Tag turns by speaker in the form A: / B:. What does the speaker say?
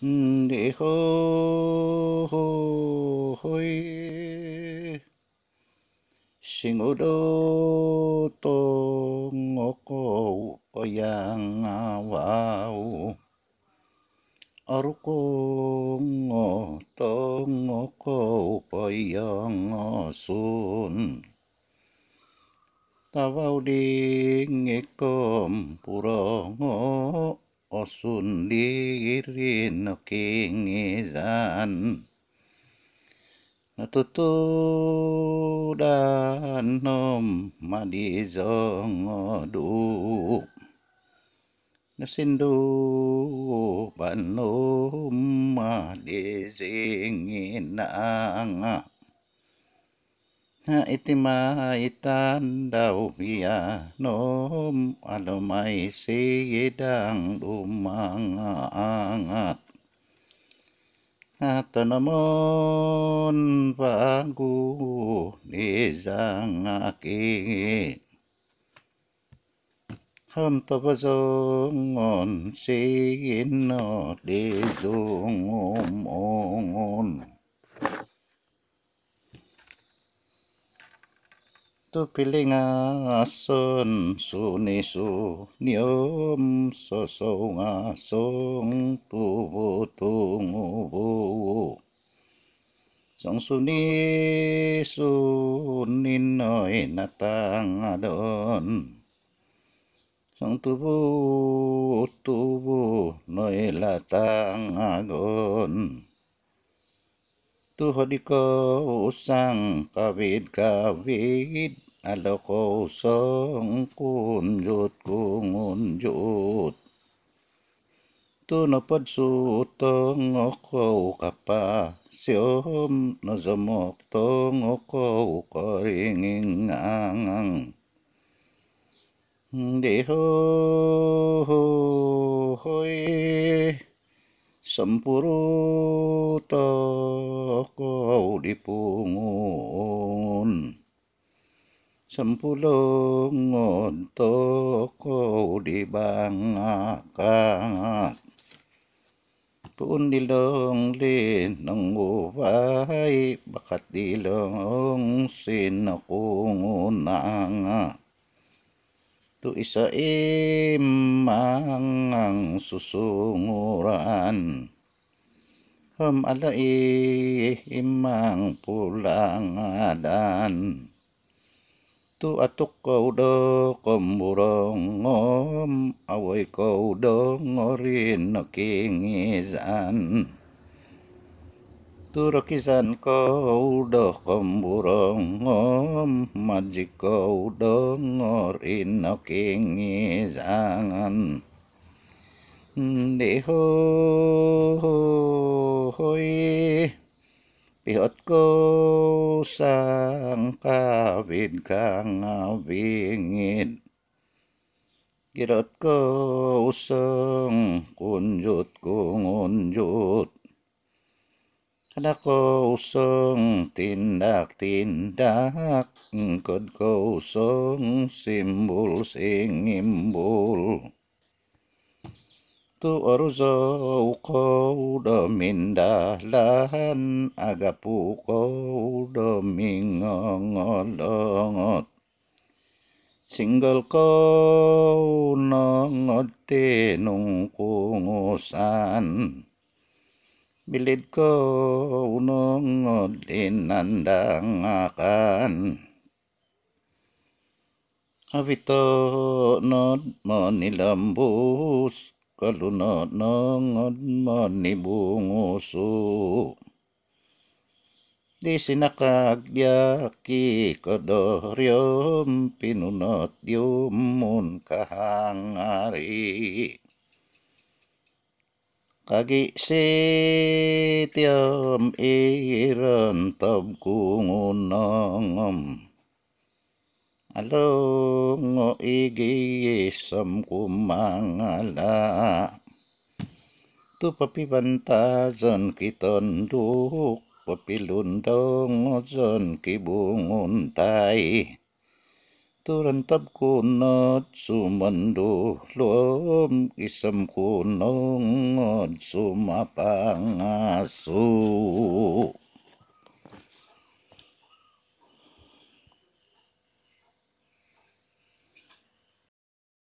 A: đi khô hôi sinh ô đô tô ngô cô ô yang a vào ở cô ngô tô ngô cô ô yang a sun ta vào đi nghe cơm bù rong ngô nôm đi osun diri no kingizan natutudan nom madizongodu nasindu banom madizinginanga itima itan daubia nom alomai sigidang dumangat atanamon pagu nizangaki hom topazongon sigino dizungum om tu pilinga son su ni su ni om so so nga song tu bu bu song su su ni noi tang adon song tu bu tu bu agon tuhod ikaw usang kawid-kawid alo ko song kun jut kun jut tu no pat su tong ko kapa siom no zamok tong ko ko ringing ngang để ho ho hoi sempuru to ko dipungun Sampulong onto ko di bangakat Punilong linong uway Bakat dilong sinakungunanga Tu isa imangang susunguran Ham alai imang pulangadan tu atuk kau do komburong om awai kau do ngorin no kingizan tu rokisan kau do komburong om majik kau do ngorin no kingizan deho kawin kang ngawingin Giratku useng kunjutku ngunjut Kadaku useng tindak-tindak Ngkutku useng simbul sing imbul tu'rzaqu domin dahlan agapu domin ngolongot Singgol kau nongot tenung ngusan Bilid kau nongot dinandang akan Awito nod monilambus kalunat ng manibunguso. Di sinakagya ki kodoryom pinunot yumun kahangari. Kagi sitiam iran tabkungunangam. ngô along igi mang kumangala tu tân du, ngô papibanta zon kitonduk papilundong zon kibunguntay turantab kunod sumando lom isam kunong sumapangaso